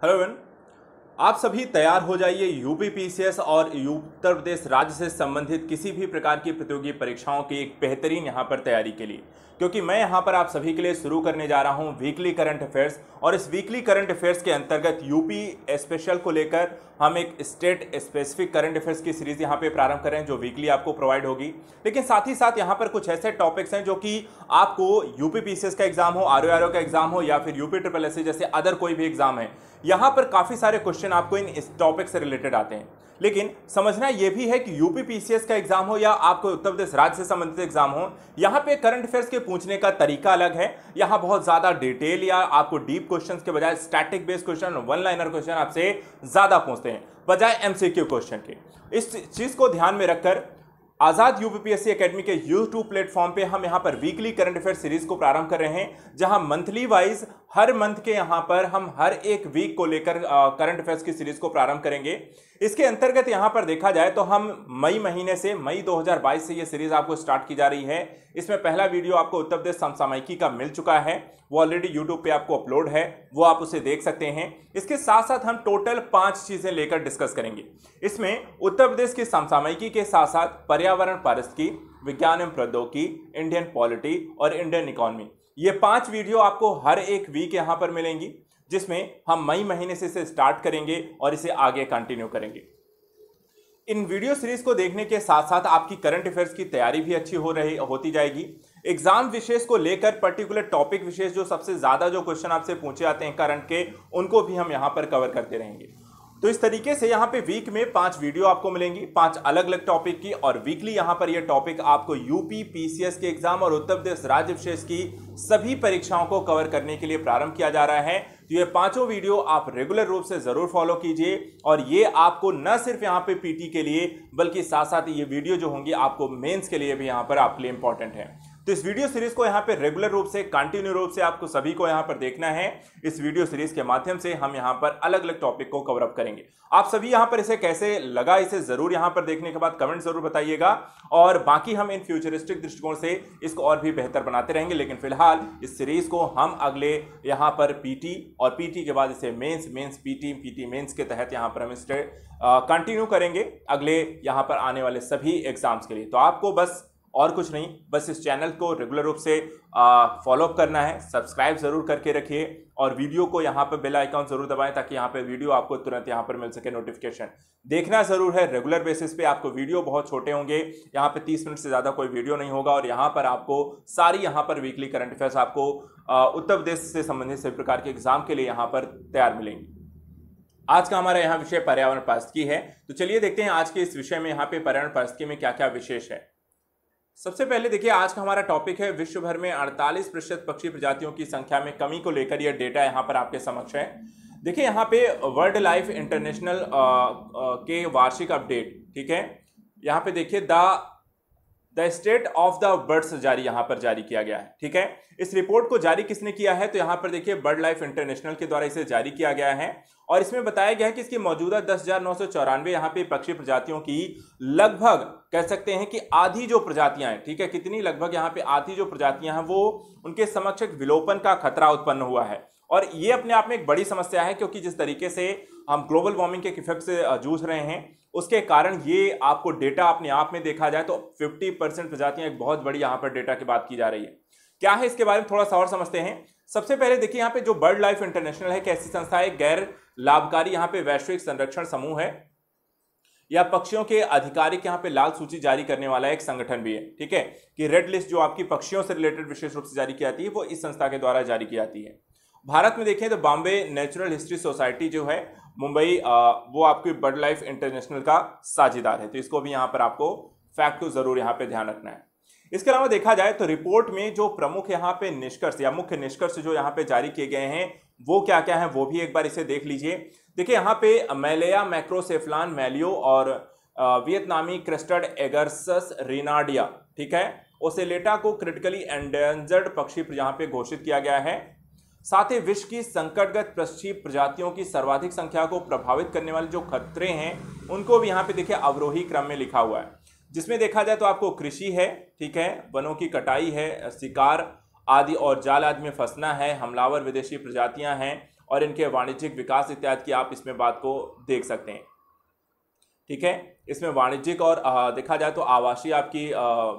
Hello everyone, आप सभी तैयार हो जाइए यूपी और उत्तर प्रदेश राज्य से संबंधित किसी भी प्रकार की प्रतियोगी परीक्षाओं की एक बेहतरीन यहाँ पर तैयारी के लिए क्योंकि मैं यहाँ पर आप सभी के लिए शुरू करने जा रहा हूँ वीकली करंट अफेयर्स और इस वीकली करंट अफेयर्स के अंतर्गत यूपी स्पेशल को लेकर हम एक स्टेट स्पेसिफिक करंट अफेयर्स की सीरीज यहाँ पे प्रारंभ करें जो वीकली आपको प्रोवाइड होगी लेकिन साथ ही साथ यहाँ पर कुछ ऐसे टॉपिक्स हैं जो कि आपको यूपी पी का एग्जाम हो आर का एग्जाम हो या फिर यूपी ट्रिपल एस जैसे अदर कोई भी एग्जाम है यहाँ पर काफी सारे क्वेश्चन क्वेश्चन आपको इन टॉपिक से रिलेटेड आते हैं लेकिन समझना यह भी है कि यूपी पीसीएस का एग्जाम हो या आपको उत्तर प्रदेश राज्य से संबंधित एग्जाम हो यहाँ पे करंट अफेयर्स के पूछने का तरीका अलग है यहाँ बहुत ज़्यादा डिटेल या आपको डीप क्वेश्चन के बजाय static based question one liner question आपसे ज़्यादा पूछते हैं बजाय एमसीक्यू क्वेश्चन के इस चीज़ को ध्यान में रखकर आज़ाद यूपीपीएससी एकेडमी के यूट्यूब प्लेटफॉर्म पे हम यहाँ पर वीकली करंट अफेयर सीरीज को प्रारंभ कर रहे हैं जहां मंथली वाइज हर मंथ के यहां पर हम हर एक वीक को लेकर करंट अफेयर्स की सीरीज को प्रारंभ करेंगे इसके अंतर्गत यहां पर देखा जाए तो हम मई महीने से मई 2022 से ये सीरीज आपको स्टार्ट की जा रही है इसमें पहला वीडियो आपको उत्तर प्रदेश समसामयिकी का मिल चुका है वो ऑलरेडी यूट्यूब पे आपको अपलोड है वो आप उसे देख सकते हैं इसके साथ साथ हम टोटल पांच चीजें लेकर डिस्कस करेंगे इसमें उत्तर प्रदेश की समसामयिकी के साथ साथ पर्यावरण पारिस्थिकी विज्ञान एवं प्रौद्योगिकी इंडियन पॉलिटी और इंडियन इकोनॉमी ये पांच वीडियो आपको हर एक वीक यहां पर मिलेंगी जिसमें हम मई महीने से इसे स्टार्ट करेंगे और इसे आगे कंटिन्यू करेंगे इन वीडियो सीरीज को देखने के साथ साथ आपकी करंट अफेयर्स की तैयारी भी अच्छी हो रही होती जाएगी एग्जाम विशेष को लेकर पर्टिकुलर टॉपिक विशेष जो सबसे ज़्यादा जो क्वेश्चन आपसे पूछे जाते हैं करंट के उनको भी हम यहां पर कवर करते रहेंगे तो इस तरीके से यहाँ पे वीक में पांच वीडियो आपको मिलेंगी पांच अलग अलग टॉपिक की और वीकली यहाँ पर यह टॉपिक आपको यूपी पीसीएस के एग्जाम और उत्तर प्रदेश राज्य विशेष की सभी परीक्षाओं को कवर करने के लिए प्रारंभ किया जा रहा है तो ये पांचों वीडियो आप रेगुलर रूप से जरूर फॉलो कीजिए और ये आपको न सिर्फ यहाँ पे पीटी के लिए बल्कि साथ साथ ये वीडियो जो होंगी आपको मेंस के लिए भी यहाँ पर आपके लिए इंपॉर्टेंट है तो इस वीडियो सीरीज को यहाँ पे रेगुलर रूप से कंटिन्यू रूप से आपको सभी को यहाँ पर देखना है इस वीडियो सीरीज के माध्यम से हम यहाँ पर अलग अलग टॉपिक को कवरअप करेंगे आप सभी यहाँ पर इसे कैसे लगा इसे जरूर यहाँ पर देखने के बाद कमेंट जरूर बताइएगा और बाकी हम इन फ्यूचरिस्टिक दृष्टिकोण से इसको और भी बेहतर बनाते रहेंगे लेकिन फिलहाल इस सीरीज को हम अगले यहाँ पर पी और पी के बाद इसे mains mains PT PT mains के तहत यहाँ पर हम इस कंटिन्यू करेंगे अगले यहाँ पर आने वाले सभी एग्जाम्स के लिए तो आपको बस और कुछ नहीं बस इस चैनल को रेगुलर रूप से फॉलोअप करना है सब्सक्राइब ज़रूर करके रखिए और वीडियो को यहाँ पर बेल आइकॉन ज़रूर दबाएं ताकि यहाँ पे वीडियो आपको तुरंत यहाँ पर मिल सके नोटिफिकेशन देखना ज़रूर है रेगुलर बेसिस पे आपको वीडियो बहुत छोटे होंगे यहाँ पे 30 मिनट से ज़्यादा कोई वीडियो नहीं होगा और यहाँ पर आपको सारी यहाँ पर वीकली करंट अफेयर्स आपको उत्तर प्रदेश से संबंधित सभी प्रकार के एग्जाम के लिए यहाँ पर तैयार मिलेंगी आज का हमारा यहाँ विषय पर्यावरण पारिस्थिकी है तो चलिए देखते हैं आज के इस विषय में यहाँ पे पर्यावरण पारिस्थिकी में क्या क्या विशेष है सबसे पहले देखिए आज का हमारा टॉपिक है विश्व भर में 48 प्रतिशत पक्षी प्रजातियों की संख्या में कमी को लेकर यह डेटा यहाँ पर आपके समक्ष है देखिए यहाँ पे वर्ल्ड लाइफ इंटरनेशनल के वार्षिक अपडेट ठीक है यहाँ पे देखिए the the state of the birds जारी यहां पर जारी किया गया है ठीक है इस रिपोर्ट को जारी किसने किया है तो यहां पर देखिए बर्ड लाइफ इंटरनेशनल के द्वारा इसे जारी किया गया है और इसमें बताया गया है कि इसकी मौजूदा दस हजार नौ सौ चौरानवे यहां पर पक्षी प्रजातियों की लगभग कह सकते हैं कि आधी जो प्रजातियां हैं ठीक है कितनी लगभग यहाँ पे आधी जो प्रजातियां हैं वो उनके समक्ष विलोपन का खतरा उत्पन्न हुआ है और ये अपने आप में एक बड़ी समस्या है क्योंकि जिस तरीके से हम ग्लोबल वार्मिंग के इफेक्ट से जूझ रहे हैं उसके कारण ये आपको डेटा अपने आप में देखा जाए तो 50 परसेंट प्रजातियां एक बहुत बड़ी यहाँ पर डेटा की बात की जा रही है क्या है इसके बारे में थोड़ा सा और समझते हैं सबसे पहले देखिए यहाँ पे जो बर्ड लाइफ इंटरनेशनल है एक ऐसी संस्था है गैर लाभकारी यहाँ पे वैश्विक संरक्षण समूह है या पक्षियों के आधिकारिक यहाँ पे लाल सूची जारी करने वाला एक संगठन भी है ठीक है कि रेड लिस्ट जो आपकी पक्षियों से रिलेटेड विशेष रूप से जारी की जाती है वो इस संस्था के द्वारा जारी की जाती है भारत में देखें तो बॉम्बे नेचुरल हिस्ट्री सोसाइटी जो है मुंबई वो आपकी बर्ड लाइफ इंटरनेशनल का साझेदार है तो इसको भी यहाँ पर आपको फैक्ट को जरूर यहाँ पे ध्यान रखना है इसके अलावा देखा जाए तो रिपोर्ट में जो प्रमुख यहाँ पे निष्कर्ष या मुख्य निष्कर्ष जो यहाँ पे जारी किए गए हैं वो क्या क्या है वो भी एक बार इसे देख लीजिए देखिए यहाँ पे मेलेया मैक्रोसेफलान मैलियो और वियतनामी क्रिस्टर्ड एगर्सस रिनाडिया ठीक है ओसेलेटा को क्रिटिकली एंडेंजर्ड पक्षी यहाँ पे घोषित किया गया है साथ ही विश्व की संकटगत पश्चिम प्रजातियों की सर्वाधिक संख्या को प्रभावित करने वाले जो खतरे हैं उनको भी यहाँ पे देखिए अवरोही क्रम में लिखा हुआ है जिसमें देखा जाए तो आपको कृषि है ठीक है वनों की कटाई है शिकार आदि और जाल आदि में फंसना है हमलावर विदेशी प्रजातियां हैं और इनके वाणिज्यिक विकास इत्यादि की आप इसमें बात को देख सकते हैं ठीक है इसमें वाणिज्यिक और देखा जाए तो आवासीय आपकी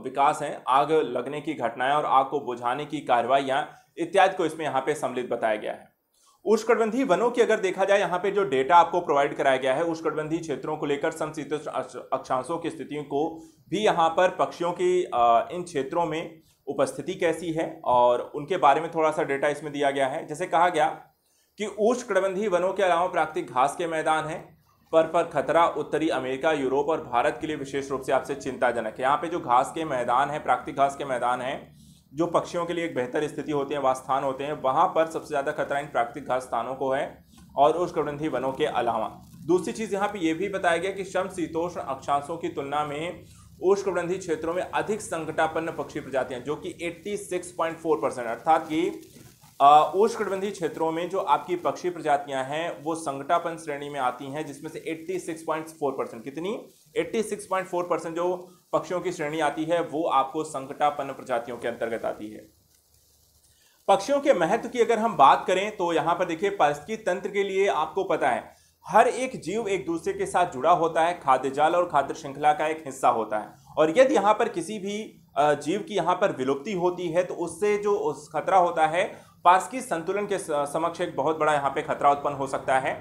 विकास हैं आग लगने की घटनाएं और आग को बुझाने की कार्रवाइयाँ इत्यादि को इसमें यहाँ पे सम्मिलित बताया गया है उष्णकटबंधीय वनों की अगर देखा जाए यहाँ पे जो डेटा आपको प्रोवाइड कराया गया है उष्णकटबंधीय क्षेत्रों को लेकर समशीत अक्षांशों की स्थितियों को भी यहाँ पर पक्षियों की इन क्षेत्रों में उपस्थिति कैसी है और उनके बारे में थोड़ा सा डेटा इसमें दिया गया है जैसे कहा गया कि उष्णकटबंधीय वनों के अलावा प्राकृतिक घास के मैदान हैं पर पर खतरा उत्तरी अमेरिका यूरोप और भारत के लिए विशेष रूप से आपसे चिंताजनक है यहाँ पे जो घास के मैदान हैं प्राकृतिक घास के मैदान हैं जो पक्षियों के लिए एक बेहतर स्थिति होती है स्थान होते हैं वहाँ पर सबसे ज़्यादा खतरा इन प्राकृतिक घास स्थानों को है और उष्णकटिबंधीय वनों के अलावा दूसरी चीज़ यहाँ पे ये भी बताया गया कि शम शीतोष्ण अक्षांशों की तुलना में उष्णकटिबंधीय क्षेत्रों में अधिक संकटापन्न पक्षी प्रजातियां जो कि 86.4 परसेंट अर्थात कि उष्णकटिबंधीय क्षेत्रों में जो आपकी पक्षी प्रजातियां हैं वो संगटापन श्रेणी में आती हैं जिसमें से 86.4 परसेंट कितनी 86.4 परसेंट जो पक्षियों की श्रेणी आती है वो आपको संकटापन प्रजातियों के अंतर्गत आती है पक्षियों के महत्व की अगर हम बात करें तो यहां पर देखिए पारिस्थिकी तंत्र के लिए आपको पता है हर एक जीव एक दूसरे के साथ जुड़ा होता है खाद्य जाल और खाद्य श्रृंखला का एक हिस्सा होता है और यदि यहाँ पर किसी भी जीव की यहाँ पर विलुप्ति होती है तो उससे जो उस खतरा होता है पार्सकी संतुलन के समक्ष एक बहुत बड़ा यहाँ पे खतरा उत्पन्न हो सकता है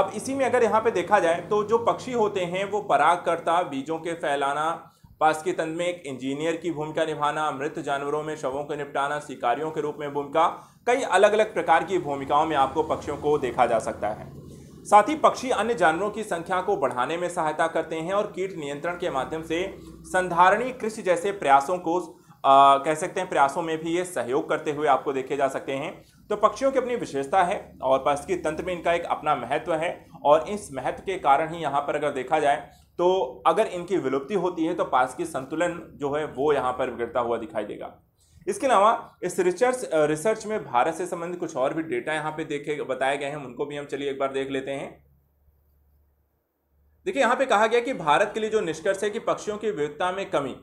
अब इसी में अगर यहाँ पे देखा जाए तो जो पक्षी होते हैं वो परागकर्ता बीजों के फैलाना पास की तंत्र में एक इंजीनियर की भूमिका निभाना मृत जानवरों में शवों को निपटाना शिकारियों के रूप में भूमिका कई अलग अलग प्रकार की भूमिकाओं में आपको पक्षियों को देखा जा सकता है साथ ही पक्षी अन्य जानवरों की संख्या को बढ़ाने में सहायता करते हैं और कीट नियंत्रण के माध्यम से संधारणीय कृषि जैसे प्रयासों को आ, कह सकते हैं प्रयासों में भी ये सहयोग करते हुए आपको देखे जा सकते हैं तो पक्षियों की अपनी विशेषता है और पास्की तंत्र में इनका एक अपना महत्व है और इस महत्व के कारण ही यहाँ पर अगर देखा जाए तो अगर इनकी विलुप्ति होती है तो की संतुलन जो है वो यहाँ पर बिगड़ता हुआ दिखाई देगा इसके अलावा इस रिसर्च रिसर्च में भारत से संबंधित कुछ और भी डेटा यहाँ पे देखे बताए गए हैं उनको भी हम चलिए एक बार देख लेते हैं देखिए यहाँ पे कहा गया कि भारत के लिए जो निष्कर्ष है कि पक्षियों की विविधता में कमी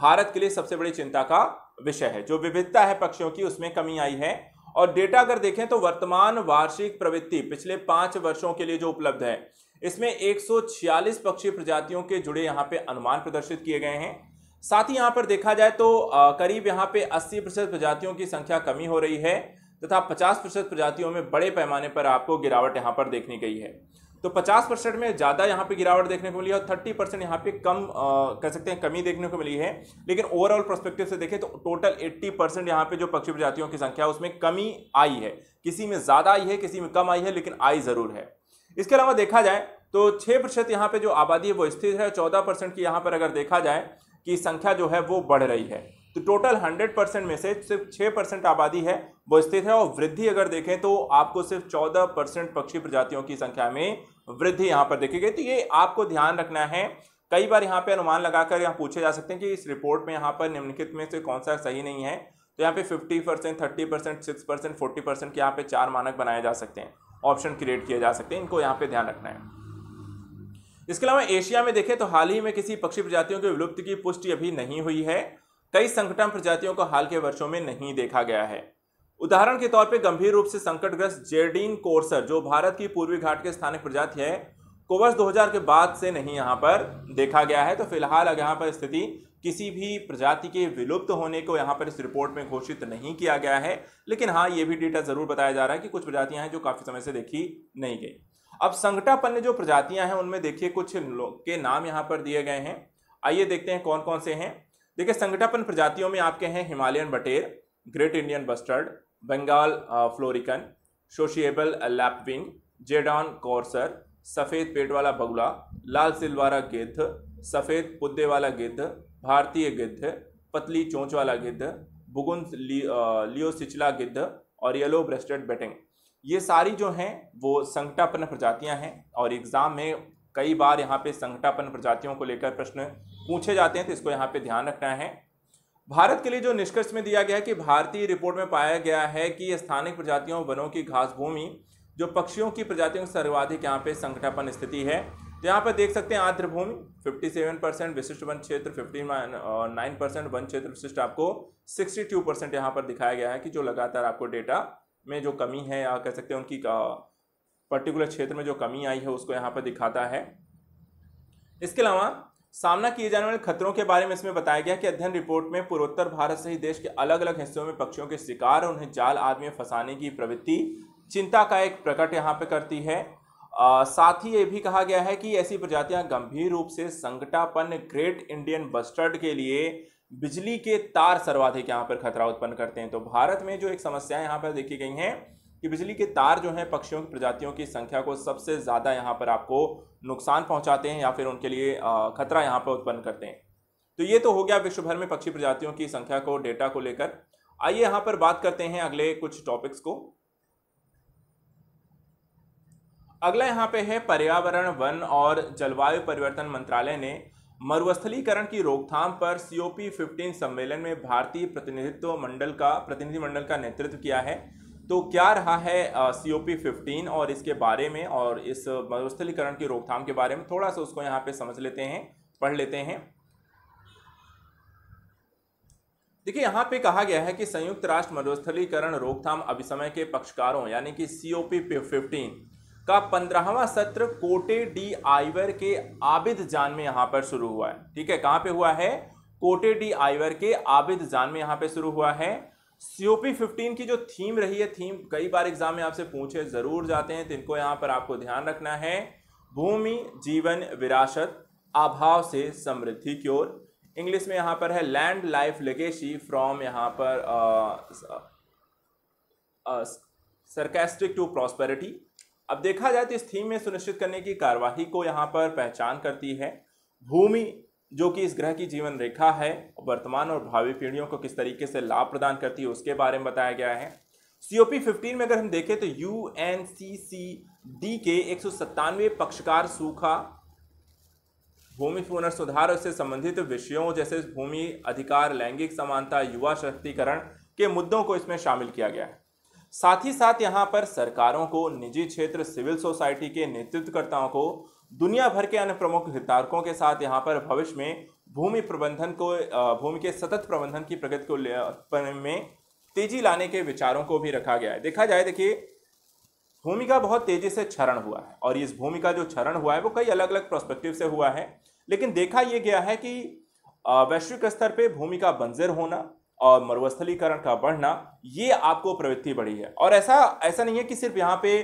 भारत के लिए सबसे बड़ी चिंता का विषय है जो विविधता है पक्षियों की उसमें कमी आई है और डेटा अगर देखें तो वर्तमान वार्षिक प्रवृत्ति पिछले पांच वर्षों के लिए जो उपलब्ध है इसमें 146 पक्षी प्रजातियों के जुड़े यहाँ पे अनुमान प्रदर्शित किए गए हैं साथ ही यहाँ पर देखा जाए तो करीब यहाँ पे 80 प्रतिशत प्रजातियों की संख्या कमी हो रही है तथा 50 प्रतिशत प्रजातियों में बड़े पैमाने पर आपको गिरावट यहां पर देखने गई है तो 50 परसेंट में ज़्यादा यहाँ पे गिरावट देखने को मिली है और 30 परसेंट यहाँ पे कम कह सकते हैं कमी देखने को मिली है लेकिन ओवरऑल परस्पेक्टिव से देखें तो टोटल 80 परसेंट यहाँ पे जो पक्षी प्रजातियों की संख्या उसमें कमी आई है किसी में ज़्यादा आई है किसी में कम आई है लेकिन आई ज़रूर है इसके अलावा देखा जाए तो छह प्रतिशत यहाँ पर जो आबादी है वो स्थिर है चौदह परसेंट की यहाँ पर अगर देखा जाए कि संख्या जो है वो बढ़ रही है तो टोटल 100 परसेंट में से सिर्फ 6 परसेंट आबादी है वो स्थित है और वृद्धि अगर देखें तो आपको सिर्फ 14 परसेंट पक्षी प्रजातियों की संख्या में वृद्धि यहाँ पर देखी गई तो ये आपको ध्यान रखना है कई बार यहाँ पे अनुमान लगाकर यहाँ पूछे जा सकते हैं कि इस रिपोर्ट में यहाँ पर निम्नलिखित में से कौन सा सही नहीं है तो यहाँ पे 50 percent thirty percent six percent forty percent के यहाँ पे चार मानक बनाए जा सकते हैं ऑप्शन क्रिएट किए जा सकते हैं इनको यहाँ पे ध्यान रखना है इसके अलावा एशिया में देखें तो हाल ही में किसी पक्षी प्रजातियों के विलुप्त की पुष्टि अभी नहीं हुई है कई संकटम प्रजातियों को हाल के वर्षों में नहीं देखा गया है उदाहरण के तौर पर गंभीर रूप से संकटग्रस्त जेरडीन कोर्सर जो भारत की पूर्वी घाट के स्थानिक प्रजाति है को वर्ष दो के बाद से नहीं यहाँ पर देखा गया है तो फिलहाल यहाँ पर स्थिति किसी भी प्रजाति के विलुप्त होने को यहाँ पर इस रिपोर्ट में घोषित नहीं किया गया है लेकिन हाँ ये भी डेटा जरूर बताया जा रहा है कि कुछ प्रजातियां हैं जो काफी समय से देखी नहीं गई अब संकटापन्न जो प्रजातियां हैं उनमें देखिए कुछ के नाम यहाँ पर दिए गए हैं आइए देखते हैं कौन कौन से हैं देखिए संगठापन प्रजातियों में आपके हैं हिमालयन बटेर great Indian bustard Bengal florican sociable lapwing Jerdon courser सफ़ेद पेट वाला बगुला लाल सिलवारा गिद्ध सफ़ेद पुद्दे वाला गिद्ध भारतीय गिद्ध पतली चोंच वाला गिद्ध बुगुंद ली, लियो सिचला गिद्ध और येलो ब्रेस्टेड बेटिंग ये सारी जो हैं वो संकटापन्न प्रजातियां हैं और एग्ज़ाम में कई बार यहाँ पे संघटापन प्रजातियों को लेकर प्रश्न पूछे जाते हैं तो इसको यहाँ पे ध्यान रखना है भारत के लिए जो निष्कर्ष में दिया गया है कि भारतीय रिपोर्ट में पाया गया है कि स्थानिक प्रजातियों वनों की घास भूमि जो पक्षियों की प्रजातियों की सर्वाधिक यहाँ पे संघटापन स्थिति है तो यहाँ पर देख सकते हैं आर्द्रभूमि 57 परसेंट विशिष्ट वन क्षेत्र फिफ्टी नाइन परसेंट वन क्षेत्र विशिष्ट आपको 62 परसेंट यहाँ पर दिखाया गया है कि जो लगातार आपको डेटा में जो कमी है या कह सकते हैं उनकी पर्टिकुलर क्षेत्र में जो कमी आई है उसको यहाँ पर दिखाता है इसके अलावा सामना किए जाने वाले खतरों के बारे में इसमें बताया गया कि अध्ययन रिपोर्ट में पूर्वोत्तर भारत सहित देश के अलग अलग हिस्सों में पक्षियों के शिकार और उन्हें जाल आदमी फंसाने की प्रवृत्ति चिंता का एक प्रकट यहाँ पर करती है आ, साथ ही ये भी कहा गया है कि ऐसी प्रजातियां गंभीर रूप से संकटापन्न ग्रेट इंडियन बस्टर्ड के लिए बिजली के तार सर्वाधिक यहाँ पर खतरा उत्पन्न करते हैं तो भारत में जो एक समस्या यहाँ पर देखी गई हैं कि बिजली के तार जो हैं पक्षियों की प्रजातियों की संख्या को सबसे ज़्यादा यहाँ पर आपको नुकसान पहुँचाते हैं या फिर उनके लिए खतरा यहाँ पर उत्पन्न करते हैं तो ये तो हो गया विश्व भर में पक्षी प्रजातियों की संख्या को डेटा को लेकर आइए यहाँ पर बात करते हैं अगले कुछ टॉपिक्स को अगला यहाँ पे है पर्यावरण वन और जलवायु परिवर्तन मंत्रालय ने मरुस्थलीकरण की रोकथाम पर सीओपी 15 सम्मेलन में भारतीय प्रतिनिधित्व मंडल का प्रतिनिधिमंडल का नेतृत्व किया है तो क्या रहा है सी ओ पी फिफ्टीन और इसके बारे में और इस मरुस्थलीकरण की रोकथाम के बारे में थोड़ा सा उसको यहाँ पे समझ लेते हैं पढ़ लेते हैं देखिए यहाँ पे कहा गया है कि संयुक्त राष्ट्र मरुस्थलीकरण रोकथाम अभिसमय के पक्षकारों यानी कि सी ओ पी फिफ्टीन का पंद्रहवा सत्र कोटे डी आइवर के आबिद जान में यहाँ पर शुरू हुआ है ठीक है कहाँ पे हुआ है कोटे डी आइवर के आबिद जान में यहाँ पे शुरू हुआ है सीओपी फिफ्टीन की जो थीम रही है थीम कई बार एग्जाम में आपसे पूछे जरूर जाते हैं तो इनको यहाँ पर आपको ध्यान रखना है भूमि जीवन विरासत अभाव से समृद्धि की ओर इंग्लिश में यहाँ पर है लैंड लाइफ लेगेसी फ्रॉम यहाँ पर सरकेस्टिक टू प्रॉस्पेरिटी अब देखा जाए तो इस थीम में सुनिश्चित करने की कार्यवाही को यहाँ पर पहचान करती है भूमि जो कि इस ग्रह की जीवन रेखा है वर्तमान और भावी पीढ़ियों को किस तरीके से लाभ प्रदान करती है उसके बारे में बताया गया है सीओपी फिफ्टीन में अगर हम देखें तो U N C C D के एक सौ सत्तानवे पक्षकार सूखा भूमि पुनर्सुधार से संबंधित विषयों जैसे भूमि अधिकार लैंगिक समानता युवा सशक्तिकरण के मुद्दों को इसमें शामिल किया गया है साथ ही साथ यहाँ पर सरकारों को निजी क्षेत्र सिविल सोसाइटी के नेतृत्वकर्ताओं को दुनिया भर के अन्य प्रमुख हितधारकों के साथ यहाँ पर भविष्य में भूमि प्रबंधन को भूमि के सतत प्रबंधन की प्रगति को में तेजी लाने के विचारों को भी रखा गया है देखा जाए देखिए भूमि का बहुत तेजी से क्षरण हुआ है और इस भूमि का जो क्षरण हुआ है वो कई अलग अलग प्रोस्पेक्टिव से हुआ है लेकिन देखा यह गया है कि वैश्विक स्तर पर भूमि का बंजर होना और मरुस्थलीकरण का बढ़ना ये आपको प्रवृत्ति बढ़ी है और ऐसा ऐसा नहीं है कि सिर्फ यहाँ पे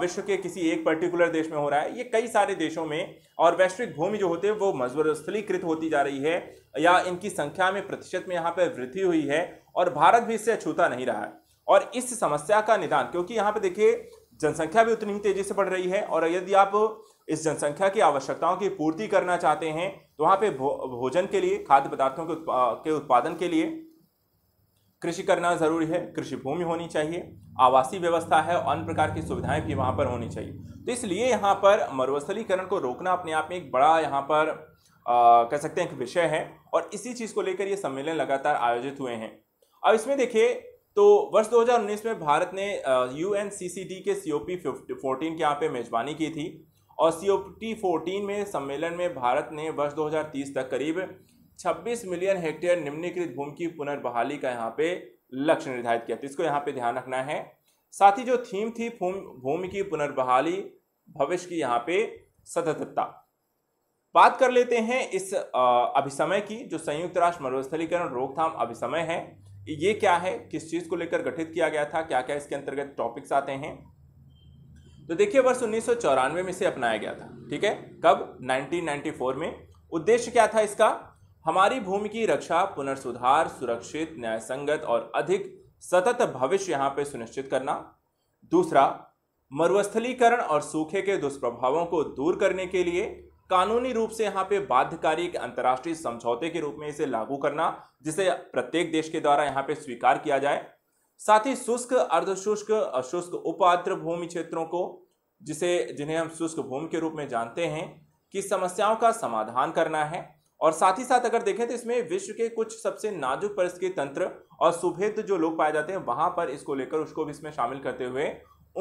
विश्व के किसी एक पर्टिकुलर देश में हो रहा है ये कई सारे देशों में और वैश्विक भूमि जो होते हैं वो मजबूरस्थलीकृत होती जा रही है या इनकी संख्या में प्रतिशत में यहाँ पर वृद्धि हुई है और भारत भी इससे अछूता नहीं रहा है और इस समस्या का निदान क्योंकि यहाँ पर देखिए जनसंख्या भी उतनी ही तेजी से बढ़ रही है और यदि आप इस जनसंख्या की आवश्यकताओं की पूर्ति करना चाहते हैं तो वहाँ पे भोजन के लिए खाद्य पदार्थों के उत्पादन के लिए कृषि करना ज़रूरी है कृषि भूमि होनी चाहिए आवासीय व्यवस्था है और अन्य प्रकार की सुविधाएं भी वहाँ पर होनी चाहिए तो इसलिए यहाँ पर मरुस्थलीकरण को रोकना अपने आप में एक बड़ा यहाँ पर आ, कह सकते हैं एक विषय है और इसी चीज़ को लेकर ये सम्मेलन लगातार आयोजित हुए हैं अब इसमें देखिए तो वर्ष 2019 में भारत ने यू एन के सी ओ पी फोर्टीन के यहाँ पे मेजबानी की थी और सी ओ पी फोर्टीन में सम्मेलन में भारत ने वर्ष 2030 तक करीब 26 मिलियन हेक्टेयर निम्नीकृत भूमि की पुनर्बहाली का यहाँ पे लक्ष्य निर्धारित किया तो इसको यहाँ पे ध्यान रखना है साथ ही जो थीम थी भूमि की पुनर्बहाली भविष्य की यहाँ पे सततता बात कर लेते हैं इस अभिसमय की जो संयुक्त राष्ट्र मरुस्थलीकरण रोकथाम अभिसमय है ये क्या है किस चीज़ को लेकर गठित किया गया था क्या क्या इसके अंतर्गत टॉपिक्स आते हैं तो देखिए वर्ष उन्नीस में इसे अपनाया गया था ठीक है कब 1994 में उद्देश्य क्या था इसका हमारी भूमि की रक्षा पुनर्सुधार सुरक्षित न्यायसंगत और अधिक सतत भविष्य यहाँ पे सुनिश्चित करना दूसरा मरुस्थलीकरण और सूखे के दुष्प्रभावों को दूर करने के लिए कानूनी रूप से यहाँ पे बाध्यकारी एक अंतर्राष्ट्रीय समझौते के रूप में इसे लागू करना जिसे प्रत्येक देश के द्वारा यहाँ पे स्वीकार किया जाए साथ ही शुष्क अर्धशुष्क अशुष्क उपाद्र भूमि क्षेत्रों को जिसे जिन्हें हम शुष्क भूमि के रूप में जानते हैं कि समस्याओं का समाधान करना है और साथ ही साथ अगर देखें तो इसमें विश्व के कुछ सबसे नाजुक परिस्थिति तंत्र और सुभेद जो लोग पाए जाते हैं वहां पर इसको लेकर उसको भी इसमें शामिल करते हुए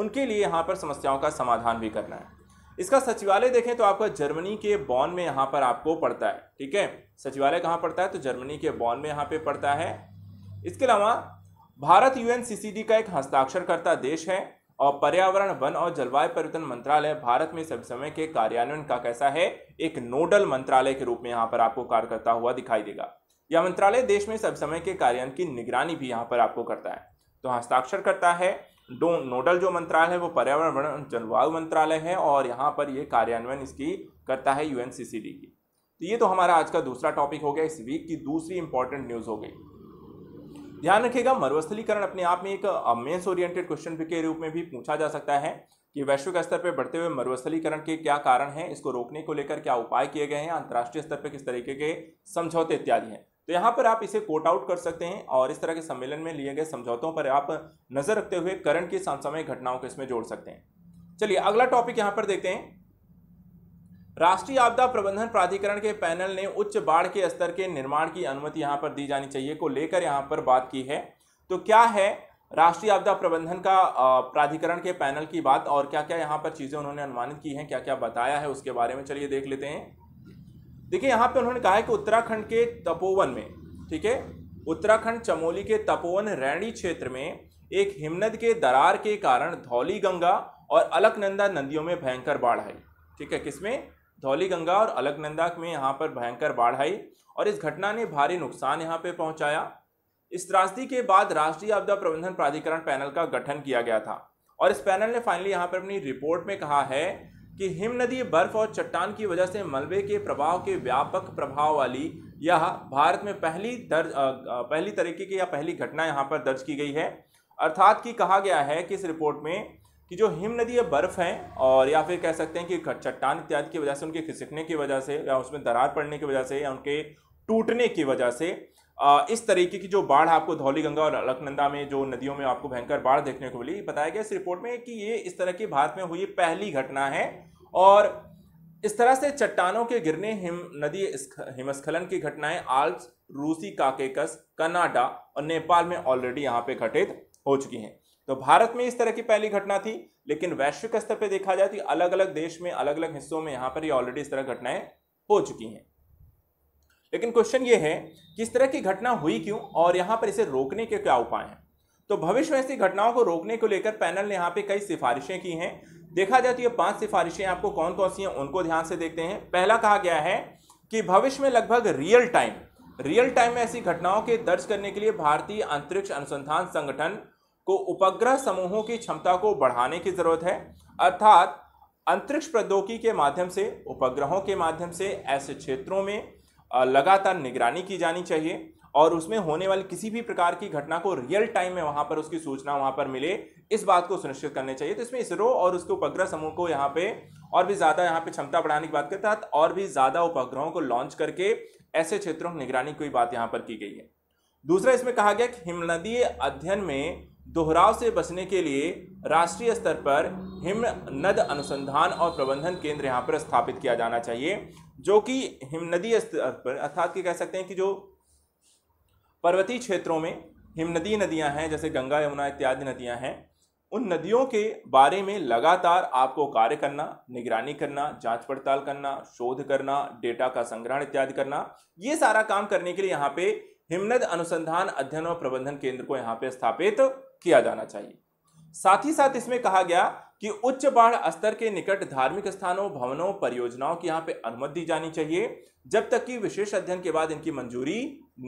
उनके लिए यहाँ पर समस्याओं का समाधान भी करना है इसका सचिवालय देखें तो आपका जर्मनी के बॉन में यहाँ पर आपको पड़ता है ठीक है सचिवालय कहाँ पड़ता है तो जर्मनी के बॉन में यहाँ पर पड़ता है इसके अलावा भारत यूएनसीसीडी का एक हस्ताक्षर करता देश है और पर्यावरण वन और जलवायु परिवर्तन मंत्रालय भारत में सभी समय के कार्यान्वयन का कैसा है एक नोडल मंत्रालय के रूप में यहाँ पर आपको कार्य करता हुआ दिखाई देगा यह मंत्रालय देश में सब समय के कार्यान्वयन की निगरानी भी यहाँ पर आपको करता है तो हस्ताक्षर करता है दो नोडल जो मंत्रालय है वो पर्यावरण वन जलवायु मंत्रालय है और यहाँ पर ये कार्यान्वयन इसकी करता है यूएनसीसीडी की तो ये तो हमारा आज का दूसरा टॉपिक हो गया इस वीक की दूसरी इंपॉर्टेंट न्यूज़ हो गई ध्यान रखिएगा मरुस्थलीकरण अपने आप में एक मेंस ओरिएंटेड क्वेश्चन के रूप में भी पूछा जा सकता है कि वैश्विक स्तर पर बढ़ते हुए मरुस्थलीकरण के क्या कारण हैं इसको रोकने को लेकर क्या उपाय किए गए हैं अंतर्राष्ट्रीय स्तर पर किस तरीके के समझौते इत्यादि हैं तो यहाँ पर आप इसे कोट आउट कर सकते हैं और इस तरह के सम्मेलन में लिए गए समझौतों पर आप नजर रखते हुए करंट की समसामयिक घटनाओं को इसमें जोड़ सकते हैं चलिए अगला टॉपिक यहाँ पर देखते हैं राष्ट्रीय आपदा प्रबंधन प्राधिकरण के पैनल ने उच्च बाढ़ के स्तर के निर्माण की अनुमति यहाँ पर दी जानी चाहिए को लेकर यहाँ पर बात की है तो क्या है राष्ट्रीय आपदा प्रबंधन का प्राधिकरण के पैनल की बात और क्या क्या यहाँ पर चीज़ें उन्होंने अनुमानित की हैं क्या क्या बताया है उसके बारे में चलिए देख लेते हैं देखिए यहाँ पर उन्होंने कहा है कि उत्तराखंड के तपोवन में ठीक है उत्तराखंड चमोली के तपोवन रैणी क्षेत्र में एक हिमनद के दरार के कारण धौली गंगा और अलकनंदा नदियों में भयंकर बाढ़ आई ठीक है किसमें धौली गंगा और अलकनंदा में यहाँ पर भयंकर बाढ़ आई और इस घटना ने भारी नुकसान यहाँ पे पहुँचाया इस त्रासदी के बाद राष्ट्रीय आपदा प्रबंधन प्राधिकरण पैनल का गठन किया गया था और इस पैनल ने फाइनली यहाँ पर अपनी रिपोर्ट में कहा है कि हिम नदी बर्फ और चट्टान की वजह से मलबे के प्रभाव के व्यापक प्रभाव वाली यह भारत में पहली दर्ज पहली तरीके की या पहली घटना यहाँ पर दर्ज की गई है अर्थात कि कहा गया है कि इस रिपोर्ट में कि जो या बर्फ़ हैं और या फिर कह सकते हैं कि चट्टान इत्यादि की वजह से उनके खिसकने की वजह से या उसमें दरार पड़ने की वजह से या उनके टूटने की वजह से इस तरीके की जो बाढ़ आपको धौली गंगा और अलकनंदा में जो नदियों में आपको भयंकर बाढ़ देखने को मिली बताया गया इस रिपोर्ट में कि ये इस तरह की भारत में हुई पहली घटना है और इस तरह से चट्टानों के गिरने हिम नदी हिमस्खलन की घटनाएं आल्स रूसी काकेकस कनाडा और नेपाल में ऑलरेडी यहाँ पे घटित हो चुकी हैं तो भारत में इस तरह की पहली घटना थी लेकिन वैश्विक स्तर पर देखा जाए तो अलग अलग देश में अलग अलग हिस्सों में यहां पर ये ऑलरेडी इस तरह घटनाएं हो चुकी हैं लेकिन क्वेश्चन ये है कि इस तरह की घटना हुई क्यों और यहां पर इसे रोकने के क्या उपाय हैं तो भविष्य में ऐसी घटनाओं को रोकने को लेकर पैनल ने यहां पे कई सिफारिशें की हैं देखा जाए तो ये पांच सिफारिशें आपको कौन कौन सी हैं उनको ध्यान से देखते हैं पहला कहा गया है कि भविष्य में लगभग रियल टाइम रियल टाइम में ऐसी घटनाओं के दर्ज करने के लिए भारतीय अंतरिक्ष अनुसंधान संगठन को उपग्रह समूहों की क्षमता को बढ़ाने की जरूरत है अर्थात अंतरिक्ष प्रौद्योगिकी के माध्यम से उपग्रहों के माध्यम से ऐसे क्षेत्रों में लगातार निगरानी की जानी चाहिए और उसमें होने वाली किसी भी प्रकार की घटना को रियल टाइम में वहां पर उसकी सूचना वहां पर मिले इस बात को सुनिश्चित करने चाहिए तो इसमें इसरो और उसके उपग्रह समूह को यहाँ पे और भी ज़्यादा यहाँ पे क्षमता बढ़ाने की बात करते हैं और भी ज़्यादा उपग्रहों को लॉन्च करके ऐसे क्षेत्रों की निगरानी की बात यहाँ पर की गई है दूसरा इसमें कहा गया कि हिमनदीय अध्ययन में दोहराव से बचने के लिए राष्ट्रीय स्तर पर हिम नद अनुसंधान और प्रबंधन केंद्र यहाँ पर स्थापित किया जाना चाहिए जो कि हिमनदी स्तर पर अर्थात कि कह सकते हैं कि जो पर्वतीय क्षेत्रों में हिमनदी नदियाँ हैं जैसे गंगा यमुना इत्यादि नदियाँ हैं उन नदियों के बारे में लगातार आपको कार्य करना निगरानी करना जांच पड़ताल करना शोध करना डेटा का संग्रहण इत्यादि करना ये सारा काम करने के लिए यहाँ पे हिमनद अनुसंधान अध्ययन और प्रबंधन केंद्र को यहाँ पे स्थापित किया जाना चाहिए साथ ही साथ इसमें कहा गया कि उच्च बाढ़ स्तर के निकट धार्मिक स्थानों भवनों परियोजनाओं की यहाँ पे अनुमति दी जानी चाहिए जब तक कि विशेष अध्ययन के बाद इनकी मंजूरी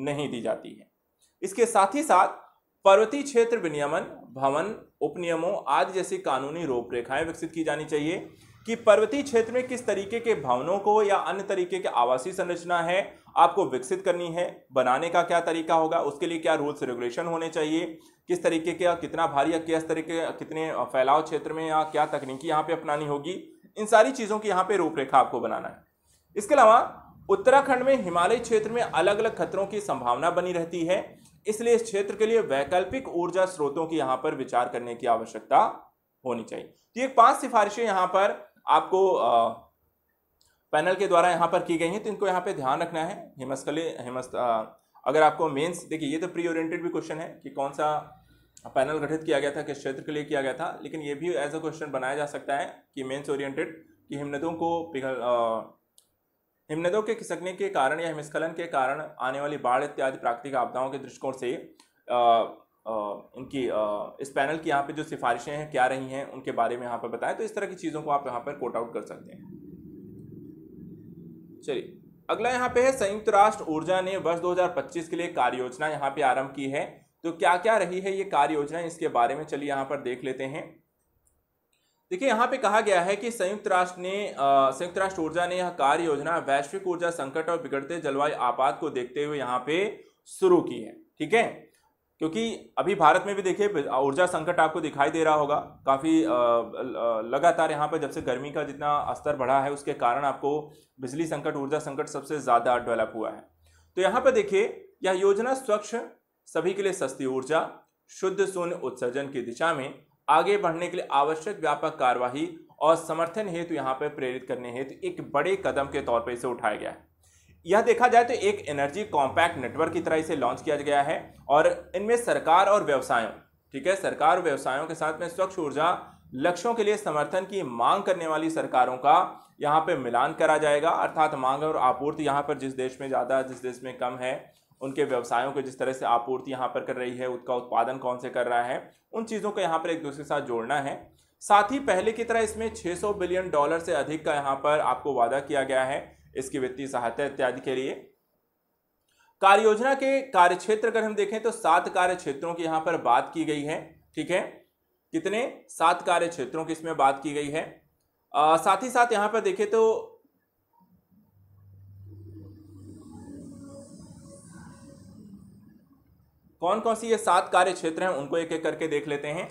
नहीं दी जाती है इसके साथ ही साथ पर्वतीय क्षेत्र विनियमन भवन उपनियमों आदि जैसी कानूनी रूपरेखाएं विकसित की जानी चाहिए कि पर्वतीय क्षेत्र में किस तरीके के भवनों को या अन्य तरीके के आवासीय संरचना है आपको विकसित करनी है बनाने का क्या तरीका होगा उसके लिए क्या रूल्स रेगुलेशन होने चाहिए किस तरीके के कितना भारी या किस तरीके कितने फैलाव क्षेत्र में या क्या तकनीकी यहाँ पे अपनानी होगी इन सारी चीज़ों की यहाँ पे रूपरेखा आपको बनाना है इसके अलावा उत्तराखंड में हिमालय क्षेत्र में अलग अलग खतरों की संभावना बनी रहती है इसलिए इस क्षेत्र के लिए वैकल्पिक ऊर्जा स्रोतों की यहाँ पर विचार करने की आवश्यकता होनी चाहिए तो ये पांच सिफारिशें यहाँ पर आपको पैनल के द्वारा यहाँ पर की गई हैं तो इनको यहाँ पे ध्यान रखना है हिमस्खली हिमस्त अगर आपको मेंस देखिए ये तो प्री ओरिएंटेड भी क्वेश्चन है कि कौन सा पैनल गठित किया गया था किस क्षेत्र के लिए किया गया था लेकिन ये भी एज अ क्वेश्चन बनाया जा सकता है कि मेंस ओरिएंटेड कि हिमनदों को पिघल हिमनदों के खिसकने के कारण या हिमस्खलन के कारण आने वाली बाढ़ इत्यादि प्राकृतिक आपदाओं के दृष्टिकोण से आ, उनकी इस पैनल की यहाँ पे जो सिफारिशें हैं क्या रही हैं उनके बारे में यहाँ पर बताएं तो इस तरह की चीज़ों को आप यहाँ पर कोट आउट कर सकते हैं चलिए अगला यहाँ पे है संयुक्त राष्ट्र ऊर्जा ने वर्ष 2025 के लिए कार्य योजना यहाँ पे आरंभ की है तो क्या क्या रही है ये कार्य योजना इसके बारे में चलिए यहाँ पर देख लेते हैं देखिए यहाँ पे कहा गया है कि संयुक्त राष्ट्र ने संयुक्त राष्ट्र ऊर्जा ने यह कार्य योजना वैश्विक ऊर्जा संकट और बिगड़ते जलवायु आपात को देखते हुए यहाँ पे शुरू की है ठीक है क्योंकि अभी भारत में भी देखिए ऊर्जा संकट आपको दिखाई दे रहा होगा काफ़ी लगातार यहाँ पर जब से गर्मी का जितना स्तर बढ़ा है उसके कारण आपको बिजली संकट ऊर्जा संकट सबसे ज़्यादा डेवलप हुआ है तो यहाँ पर देखिए यह योजना स्वच्छ सभी के लिए सस्ती ऊर्जा शुद्ध शून्य उत्सर्जन की दिशा में आगे बढ़ने के लिए आवश्यक व्यापक कार्यवाही और समर्थन हेतु यहाँ पर प्रेरित करने हेतु एक बड़े कदम के तौर पर इसे उठाया गया है यह देखा जाए तो एक एनर्जी कॉम्पैक्ट नेटवर्क की तरह इसे लॉन्च किया गया है और इनमें सरकार और व्यवसायों ठीक है सरकार और व्यवसायों के साथ में स्वच्छ ऊर्जा लक्ष्यों के लिए समर्थन की मांग करने वाली सरकारों का यहाँ पे मिलान करा जाएगा अर्थात मांग और आपूर्ति यहाँ पर जिस देश में ज़्यादा जिस देश में कम है उनके व्यवसायों को जिस तरह से आपूर्ति यहाँ पर कर रही है उसका उत्पादन कौन से कर रहा है उन चीज़ों को यहाँ पर एक दूसरे के साथ जोड़ना है साथ ही पहले की तरह इसमें 600 बिलियन डॉलर से अधिक का यहाँ पर आपको वादा किया गया है इसकी वित्तीय सहायता इत्यादि के लिए कार्य योजना के कार्य क्षेत्र अगर हम देखें तो सात कार्य क्षेत्रों की यहाँ पर बात की गई है ठीक है कितने सात कार्य क्षेत्रों की इसमें बात की गई है आ, साथ ही साथ यहाँ पर देखें तो कौन कौन सी ये सात कार्य क्षेत्र हैं उनको एक एक करके देख लेते हैं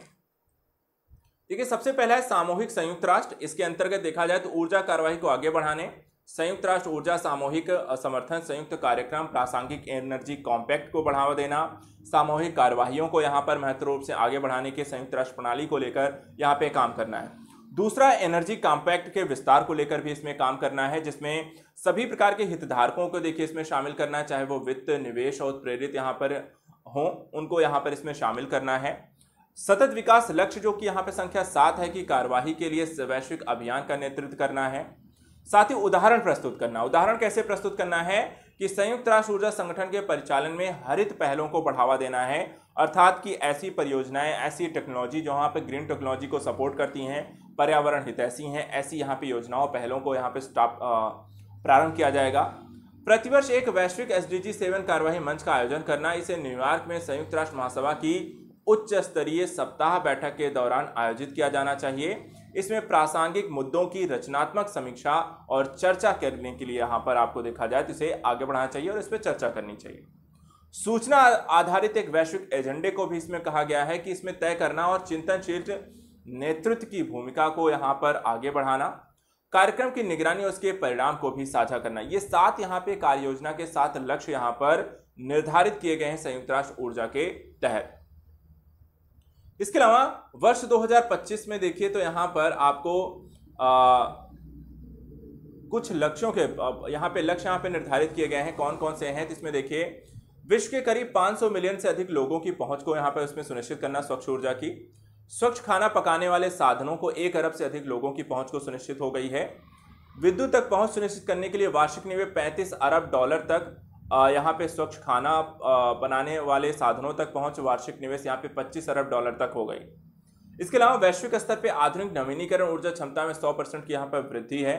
देखिए सबसे पहला है सामूहिक संयुक्त राष्ट्र इसके अंतर्गत देखा जाए तो ऊर्जा कार्रवाई को आगे बढ़ाने संयुक्त राष्ट्र ऊर्जा सामूहिक समर्थन संयुक्त कार्यक्रम प्रासंगिक एनर्जी कॉम्पैक्ट को बढ़ावा देना सामूहिक कार्यवाहियों को यहाँ पर महत्व रूप से आगे बढ़ाने के संयुक्त राष्ट्र प्रणाली को लेकर यहाँ पे काम करना है दूसरा एनर्जी कॉम्पैक्ट के विस्तार को लेकर भी इसमें काम करना है जिसमें सभी प्रकार के हितधारकों को देखिए इसमें शामिल करना है चाहे वो वित्त निवेश और प्रेरित यहाँ पर हों उनको यहाँ पर इसमें शामिल करना है सतत विकास लक्ष्य जो कि यहाँ पर संख्या सात है कि कार्यवाही के लिए वैश्विक अभियान का नेतृत्व करना है साथ ही उदाहरण प्रस्तुत करना उदाहरण कैसे प्रस्तुत करना है कि संयुक्त राष्ट्र ऊर्जा संगठन के परिचालन में हरित पहलों को बढ़ावा देना है अर्थात कि ऐसी परियोजनाएं ऐसी टेक्नोलॉजी जो वहाँ पर ग्रीन टेक्नोलॉजी को सपोर्ट करती हैं पर्यावरण हितैषी हैं ऐसी यहाँ पे योजनाओं पहलों को यहाँ पे स्टाप प्रारंभ किया जाएगा प्रतिवर्ष एक वैश्विक एस डी जी सेवन कार्यवाही मंच का आयोजन करना इसे न्यूयॉर्क में संयुक्त राष्ट्र महासभा की उच्च स्तरीय सप्ताह बैठक के दौरान आयोजित किया जाना चाहिए इसमें प्रासंगिक मुद्दों की रचनात्मक समीक्षा और चर्चा करने के लिए यहाँ पर आपको देखा जाए तो इसे आगे बढ़ाना चाहिए और इस पर चर्चा करनी चाहिए सूचना आधारित एक वैश्विक एजेंडे को भी इसमें कहा गया है कि इसमें तय करना और चिंतनशील नेतृत्व की भूमिका को यहाँ पर आगे बढ़ाना कार्यक्रम की निगरानी और उसके परिणाम को भी साझा करना ये सात यहाँ पे कार्य योजना के सात लक्ष्य यहाँ पर निर्धारित किए गए हैं संयुक्त राष्ट्र ऊर्जा के तहत इसके अलावा वर्ष 2025 में देखिए तो यहाँ पर आपको आ, कुछ लक्ष्यों के यहाँ पे लक्ष्य यहाँ पे निर्धारित किए गए हैं कौन कौन से हैं जिसमें देखिए विश्व के करीब 500 मिलियन से अधिक लोगों की पहुंच को यहाँ पर उसमें सुनिश्चित करना स्वच्छ ऊर्जा की स्वच्छ खाना पकाने वाले साधनों को एक अरब से अधिक लोगों की पहुंच को सुनिश्चित हो गई है विद्युत तक पहुंच सुनिश्चित करने के लिए वार्षिक निवेश पैंतीस अरब डॉलर तक यहाँ पे स्वच्छ खाना बनाने वाले साधनों तक पहुँच वार्षिक निवेश यहाँ पे 25 अरब डॉलर तक हो गई इसके अलावा वैश्विक स्तर पे आधुनिक नवीनीकरण ऊर्जा क्षमता में 100 परसेंट की यहाँ पर वृद्धि है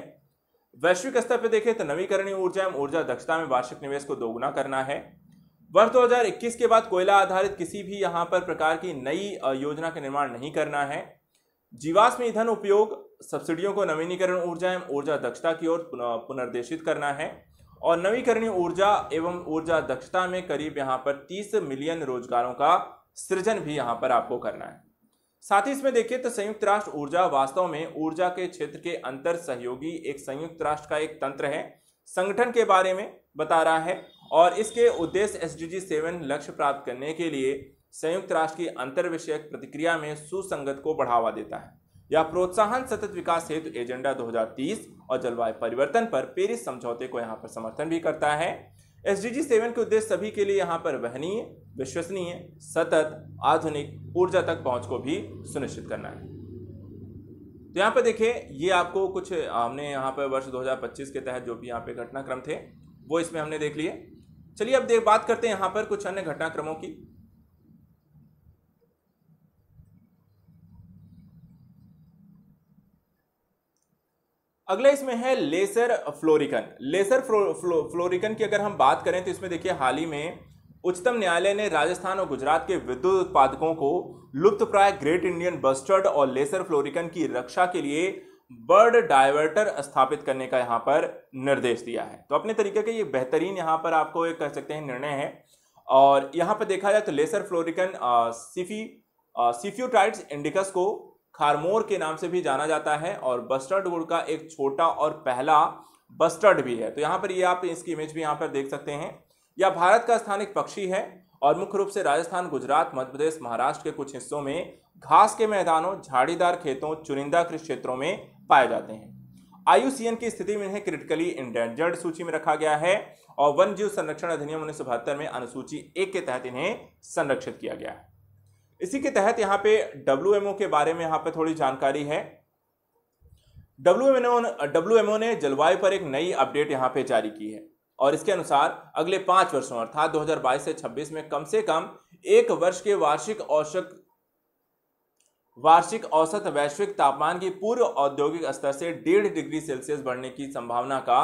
वैश्विक स्तर पे देखें तो नवीकरणीय ऊर्जा एवं ऊर्जा दक्षता में वार्षिक निवेश को दोगुना करना है वर्ष दो के बाद कोयला आधारित किसी भी यहाँ पर प्रकार की नई योजना का निर्माण नहीं करना है जीवाश्म ईंधन उपयोग सब्सिडियों को नवीनीकरण ऊर्जा एवं ऊर्जा दक्षता की ओर पुनर्देशित करना है और नवीकरणीय ऊर्जा एवं ऊर्जा दक्षता में करीब यहाँ पर तीस मिलियन रोजगारों का सृजन भी यहाँ पर आपको करना है साथ ही इसमें देखिए तो संयुक्त राष्ट्र ऊर्जा वास्तव में ऊर्जा के क्षेत्र के अंतर सहयोगी एक संयुक्त राष्ट्र का एक तंत्र है संगठन के बारे में बता रहा है और इसके उद्देश्य एस डी सेवन लक्ष्य प्राप्त करने के लिए संयुक्त राष्ट्र की अंतर विषयक प्रतिक्रिया में सुसंगत को बढ़ावा देता है यह प्रोत्साहन सतत विकास हेतु एजेंडा 2030 और जलवायु परिवर्तन पर पेरिस समझौते को यहाँ पर समर्थन भी करता है एस डी जी सेवन के उद्देश्य सभी के लिए यहाँ पर वहनीय विश्वसनीय सतत आधुनिक ऊर्जा तक पहुँच को भी सुनिश्चित करना है तो यहाँ पर देखिए ये आपको कुछ हमने यहाँ पर वर्ष 2025 के तहत जो भी यहाँ पे घटनाक्रम थे वो इसमें हमने देख लिए चलिए अब देख बात करते हैं यहाँ पर कुछ अन्य घटनाक्रमों की अगला इसमें है lesser florican lesser flo, flo, florican की अगर हम बात करें तो इसमें देखिए हाल ही में उच्चतम न्यायालय ने राजस्थान और गुजरात के विद्युत उत्पादकों को लुप्त प्राय ग्रेट इंडियन बस्टर्ड और लेसर फ्लोरिकन की रक्षा के लिए बर्ड डाइवर्टर स्थापित करने का यहाँ पर निर्देश दिया है तो अपने तरीके का ये बेहतरीन यहाँ पर आपको एक कह सकते हैं निर्णय है और यहाँ पर देखा जाए तो लेसर फ्लोरिकन सिफी सिफ्यूटाइट्स इंडिकस को खारमोर के नाम से भी जाना जाता है और बस्टर्ड गुड़ का एक छोटा और पहला बस्टर्ड भी है तो यहाँ पर ये आप इसकी इमेज भी यहाँ पर देख सकते हैं यह भारत का स्थानिक पक्षी है और मुख्य रूप से राजस्थान गुजरात मध्य प्रदेश महाराष्ट्र के कुछ हिस्सों में घास के मैदानों झाड़ीदार खेतों चुनिंदा कृषि क्षेत्रों में पाए जाते हैं आयु की स्थिति में इन्हें क्रिटिकली इंडेंजर्ड सूची में रखा गया है और वन जीव संरक्षण अधिनियम उन्नीस में अनुसूची एक के तहत इन्हें संरक्षित किया गया है इसी के तहत यहाँ पे डब्ल्यू के बारे में यहाँ पे थोड़ी जानकारी है डब्ल्यू एम डब्ल्यू ने जलवायु पर एक नई अपडेट यहाँ पे जारी की है और इसके अनुसार अगले पाँच वर्षों अर्थात 2022 से 26 में कम से कम एक वर्ष के वार्षिक औसत वार्षिक औसत वैश्विक तापमान की पूर्व औद्योगिक स्तर से डेढ़ डिग्री सेल्सियस बढ़ने की संभावना का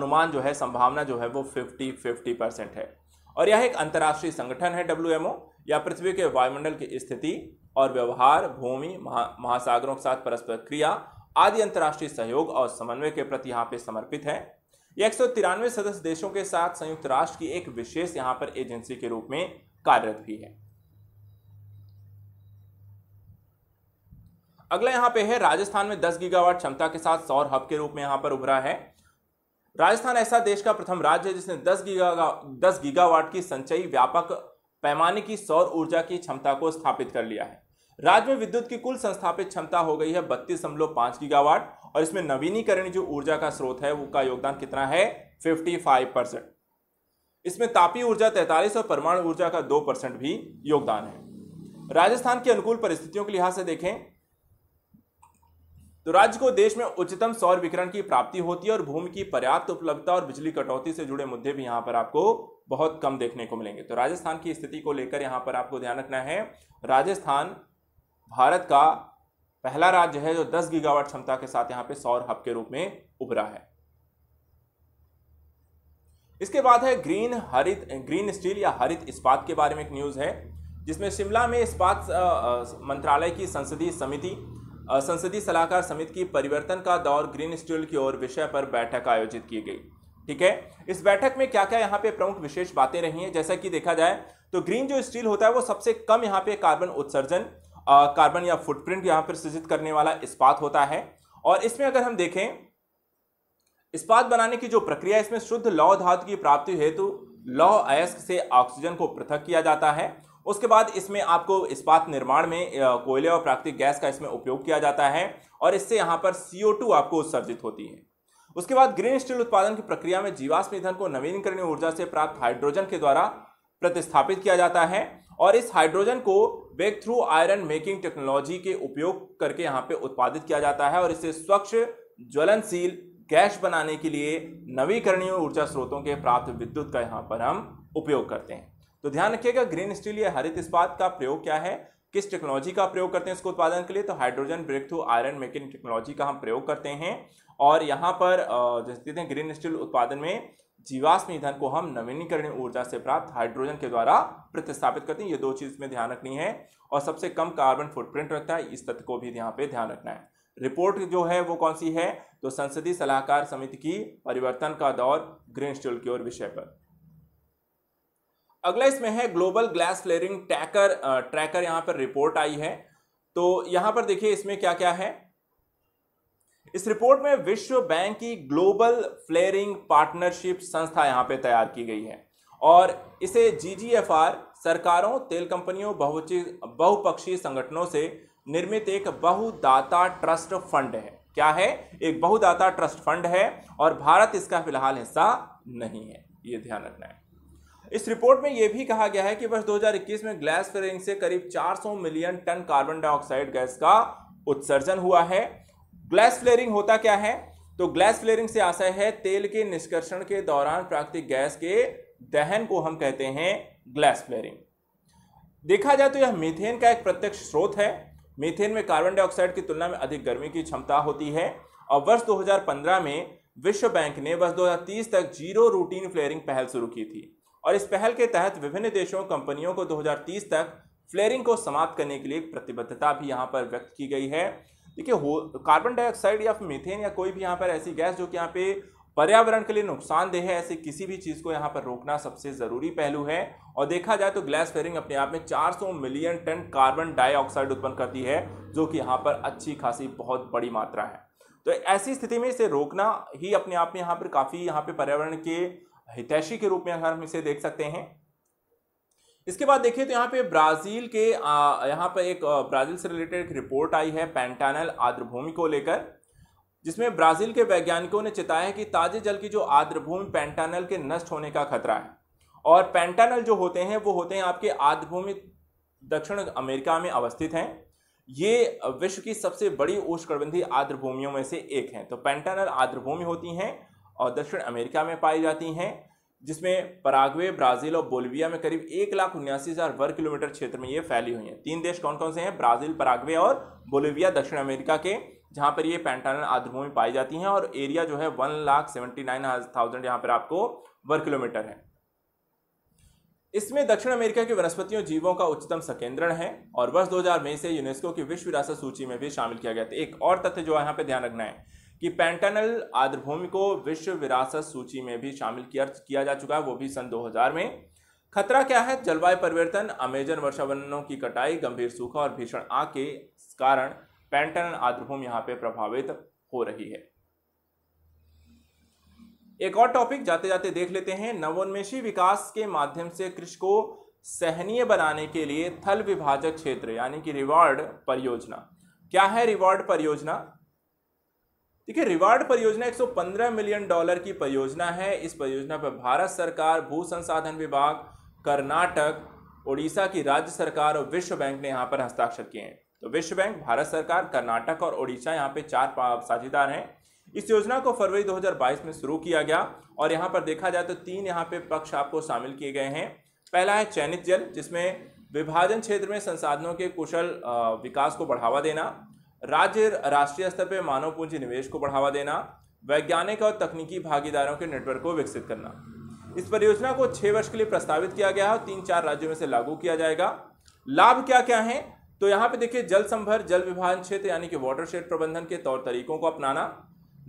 अनुमान जो है संभावना जो है वो 50 50 परसेंट है और यह एक अंतर्राष्ट्रीय संगठन है डब्ल्यू या पृथ्वी के वायुमंडल की स्थिति और व्यवहार भूमि महा, महासागरों के साथ परस्पर क्रिया आदि अंतर्राष्ट्रीय सहयोग और समन्वय के प्रति यहाँ पे समर्पित है यह एक सदस्य देशों के साथ संयुक्त राष्ट्र की एक विशेष यहाँ पर एजेंसी के रूप में कार्यरत भी है अगला यहाँ पे है राजस्थान में 10 गीगावाट क्षमता के साथ सौर हब के रूप में यहाँ पर उभरा है राजस्थान ऐसा देश का प्रथम राज्य है जिसने 10 गीगा 10 गीगावाट की संचयी व्यापक पैमाने की सौर ऊर्जा की क्षमता को स्थापित कर लिया है राज्य में विद्युत की कुल संस्थापित क्षमता हो गई है बत्तीस दशमलव पांच गीगावाट और इसमें नवीनीकरण जो ऊर्जा का स्रोत है उसका योगदान कितना है फिफ्टी फाइव परसेंट इसमें तापी ऊर्जा तैतालीस और परमाणु ऊर्जा का दो परसेंट भी योगदान है राजस्थान के अनुकूल परिस्थितियों के लिहाज से देखें तो राज्य को देश में उच्चतम सौर विकरण की प्राप्ति होती है और भूमि की पर्याप्त उपलब्धता और बिजली कटौती से जुड़े मुद्दे भी यहां पर आपको बहुत कम देखने को मिलेंगे तो राजस्थान की स्थिति को लेकर यहां पर आपको ध्यान रखना है राजस्थान भारत का पहला राज्य है जो 10 गीगावाट क्षमता के साथ यहाँ पे सौर हब के रूप में उभरा है इसके बाद है ग्रीन हरित ग्रीन स्टील या हरित इस्पात के बारे में एक न्यूज़ है जिसमें शिमला में इस्पात मंत्रालय की संसदीय समिति संसदीय सलाहकार समिति की परिवर्तन का दौर ग्रीन स्टील की ओर विषय पर बैठक आयोजित की गई ठीक है इस बैठक में क्या क्या यहाँ पे प्रमुख विशेष बातें रही हैं जैसा कि देखा जाए तो ग्रीन जो स्टील होता है वो सबसे कम यहाँ पे कार्बन उत्सर्जन कार्बन या फुटप्रिंट यहाँ पर सृजित करने वाला इस्पात होता है और इसमें अगर हम देखें इस्पात बनाने की जो प्रक्रिया इसमें शुद्ध लौ धातु की प्राप्ति हेतु लौ अयस्क से ऑक्सीजन को पृथक किया जाता है उसके बाद इसमें आपको इस्पात निर्माण में कोयले और प्राकृतिक गैस का इसमें उपयोग किया जाता है और इससे यहाँ पर CO2 आपको उत्सर्जित होती है उसके बाद ग्रीन स्टील उत्पादन की प्रक्रिया में जीवाश्म ईंधन को नवीनकरणीय ऊर्जा से प्राप्त हाइड्रोजन के द्वारा प्रतिस्थापित किया जाता है और इस हाइड्रोजन को breakthrough iron making technology के उपयोग करके यहाँ पे उत्पादित किया जाता है और इसे स्वच्छ ज्वलनशील गैस बनाने के लिए नवीकरणीय ऊर्जा स्रोतों के प्राप्त विद्युत का यहाँ पर हम उपयोग करते हैं तो ध्यान रखिएगा ग्रीन स्टील या हरित इस्पात का प्रयोग क्या है किस टेक्नोलॉजी का प्रयोग करते हैं इसको उत्पादन के लिए तो hydrogen breakthrough iron making technology का हम प्रयोग करते हैं और यहाँ पर जैसे हैं ग्रीन स्टील उत्पादन में जीवाश्म ईंधन को हम नवीनीकरणीय ऊर्जा से प्राप्त हाइड्रोजन के द्वारा प्रतिस्थापित करते हैं ये दो चीज़ में ध्यान रखनी है और सबसे कम कार्बन फुटप्रिंट रखता है इस तथ्य को भी यहाँ पे ध्यान रखना है रिपोर्ट जो है वो कौन सी है तो संसदीय सलाहकार समिति की परिवर्तन का दौर ग्रीन स्टील की ओर विषय पर अगला इसमें है global glass flaring tracker tracker यहां पर रिपोर्ट आई है तो यहां पर देखिए इसमें क्या क्या है इस रिपोर्ट में विश्व बैंक की ग्लोबल फ्लेयरिंग पार्टनरशिप संस्था यहां पे तैयार की गई है और इसे जीजीएफआर सरकारों तेल कंपनियों बहुची बहुपक्षीय संगठनों से निर्मित एक बहुदाता ट्रस्ट फंड है क्या है एक बहुदाता ट्रस्ट फंड है और भारत इसका फिलहाल हिस्सा नहीं है ये ध्यान रखना है इस रिपोर्ट में यह भी कहा गया है कि वर्ष 2021 में ग्लास फेरिंग से करीब 400 million ton carbon dioxide gas का उत्सर्जन हुआ है ग्लास फ्लेयरिंग होता क्या है तो ग्लास फ्लेयरिंग से आशय है तेल के निष्कर्षण के दौरान प्राकृतिक गैस के दहन को हम कहते हैं ग्लास फ्लेयरिंग देखा जाए तो यह मीथेन का एक प्रत्यक्ष स्रोत है मीथेन में कार्बन डाइऑक्साइड की तुलना में अधिक गर्मी की क्षमता होती है और वर्ष 2015 में विश्व बैंक ने वर्ष 2030 तक जीरो रूटीन फ्लेयरिंग पहल शुरू की थी और इस पहल के तहत विभिन्न देशों कंपनियों को 2030 तक फ्लेयरिंग को समाप्त करने के लिए प्रतिबद्धता भी यहाँ पर व्यक्त की गई है देखिए हो कार्बन डाइऑक्साइड या मीथेन या कोई भी यहाँ पर ऐसी गैस जो कि यहाँ पे पर्यावरण के लिए नुकसानदेह है ऐसे किसी भी चीज़ को यहाँ पर रोकना सबसे ज़रूरी पहलू है और देखा जाए तो ग्लास फेयरिंग अपने आप में 400 मिलियन टन कार्बन डाइऑक्साइड उत्पन्न करती है जो कि यहाँ पर अच्छी खासी बहुत बड़ी मात्रा है तो ऐसी स्थिति में इसे रोकना ही अपने आप में यहाँ पर काफ़ी यहाँ पर पर्यावरण के हितैषी के रूप में अगर हम इसे देख सकते हैं इसके बाद देखिए तो यहाँ पे ब्राज़ील के यहाँ पर एक ब्राज़ील से रिलेटेड एक रिपोर्ट आई है आर्द्र आर्द्रभूमि को लेकर जिसमें ब्राज़ील के वैज्ञानिकों ने चिताया है कि ताजे जल की जो आर्द्रभूमि पैंटानल के नष्ट होने का खतरा है और पैंटानल जो होते हैं वो होते हैं आपके आर्द्रभूमि दक्षिण अमेरिका में अवस्थित हैं ये विश्व की सबसे बड़ी उष्णकटिबंधीय आर्द्रभूमियों में से एक हैं तो आर्द्र आर्द्रभूमि होती हैं और दक्षिण अमेरिका में पाई जाती हैं जिसमें पराग्वे ब्राज़ील और बोलिविया में करीब एक लाख उन्यासी हज़ार वर्ग किलोमीटर क्षेत्र में ये फैली हुई हैं तीन देश कौन कौन से हैं ब्राज़ील पराग्वे और बोलिविया दक्षिण अमेरिका के जहाँ पर ये पैंटानन आद्रभूमि पाई जाती हैं और एरिया जो है one lakh seventy nine thousand यहाँ पर आपको वर्ग किलोमीटर है इसमें दक्षिण अमेरिका की वनस्पतियों जीवों का उच्चतम संकेंद्रण है और वर्ष 2000 में से यूनेस्को की विश्व विरासत सूची में भी शामिल किया गया था तो एक और तथ्य जो यहाँ पे ध्यान रखना है कि पेंटानल आर्द्रभूमि को विश्व विरासत सूची में भी शामिल किया जा चुका है वो भी सन 2000 में खतरा क्या है जलवायु परिवर्तन अमेजन वर्षा वनों की कटाई गंभीर सूखा और भीषण आग के कारण पैंटन आर्द्रभूमि यहाँ पे प्रभावित हो रही है एक और टॉपिक जाते जाते देख लेते हैं नवोन्मेषी विकास के माध्यम से कृषि को सहनीय बनाने के लिए थल विभाजक क्षेत्र यानी कि रिवार्ड परियोजना क्या है रिवार्ड परियोजना देखिए रिवार्ड परियोजना 115 मिलियन डॉलर की परियोजना है इस परियोजना पर भारत सरकार भू संसाधन विभाग कर्नाटक उड़ीसा की राज्य सरकार और विश्व बैंक ने यहाँ पर हस्ताक्षर किए हैं तो विश्व बैंक भारत सरकार कर्नाटक और उड़ीसा यहाँ पे चार साझेदार हैं इस योजना को फरवरी 2022 में शुरू किया गया और यहाँ पर देखा जाए तो तीन यहाँ पे पक्ष आपको शामिल किए गए हैं पहला है चयनित जल जिसमें विभाजन क्षेत्र में संसाधनों के कुशल विकास को बढ़ावा देना राज्य राष्ट्रीय स्तर पर मानव पूंजी निवेश को बढ़ावा देना वैज्ञानिक और तकनीकी भागीदारों के नेटवर्क को विकसित करना इस परियोजना को छह वर्ष के लिए प्रस्तावित किया गया है और तीन चार राज्यों में से लागू किया जाएगा लाभ क्या क्या है तो यहाँ पे देखिए जल संभर जल विभाजन क्षेत्र यानी कि वाटर शेड प्रबंधन के तौर तरीकों को अपनाना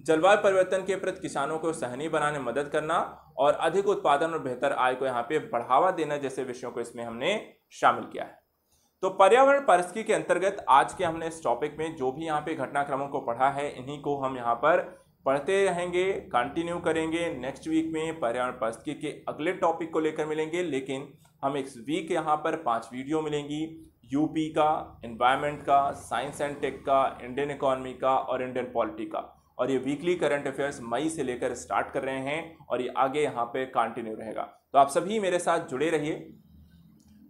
जलवायु परिवर्तन के प्रति किसानों को सहनी बनाने में मदद करना और अधिक उत्पादन और बेहतर आय को यहाँ पे बढ़ावा देना जैसे विषयों को इसमें हमने शामिल किया है तो पर्यावरण परिस्थिति के अंतर्गत आज के हमने इस टॉपिक में जो भी यहाँ पे घटनाक्रमों को पढ़ा है इन्हीं को हम यहाँ पर पढ़ते रहेंगे कंटिन्यू करेंगे नेक्स्ट वीक में पर्यावरण परिस्थिति के अगले टॉपिक को लेकर मिलेंगे लेकिन हम इस वीक यहाँ पर पांच वीडियो मिलेंगी यूपी का इन्वायरमेंट का साइंस एंड टेक का इंडियन इकोनॉमी का और इंडियन पॉलिटी का और ये वीकली करंट अफेयर्स मई से लेकर स्टार्ट कर रहे हैं और ये आगे यहाँ पे कंटिन्यू रहेगा तो आप सभी मेरे साथ जुड़े रहिए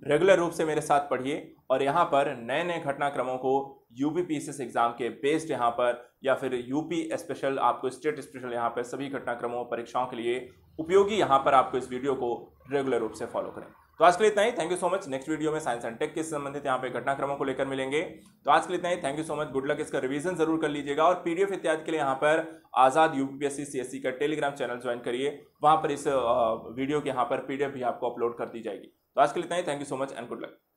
रेगुलर रूप से मेरे साथ पढ़िए और यहाँ पर नए नए घटनाक्रमों को U P P S exam के बेस्ड यहाँ पर या फिर यूपी स्पेशल आपको स्टेट स्पेशल यहाँ पर सभी घटनाक्रमों परीक्षाओं के लिए उपयोगी यहाँ पर आपको इस वीडियो को रेगुलर रूप से फॉलो करें तो आज के लिए इतना ही thank you so much next video में साइंस एंड टेक के संबंधित यहाँ पे घटनाक्रमों को लेकर मिलेंगे तो आज के लिए इतना ही thank you so much good luck इसका रिवीजन जरूर कर लीजिएगा और पीडीएफ इत्यादि के लिए यहाँ पर आजाद यूपीएससी सीएससी का टेलीग्राम चैनल ज्वाइन करिए वहां पर इस वीडियो के यहाँ पर पीडीएफ भी आपको अपलोड कर दी जाएगी तो आज के लिए इतना ही thank you so much and good luck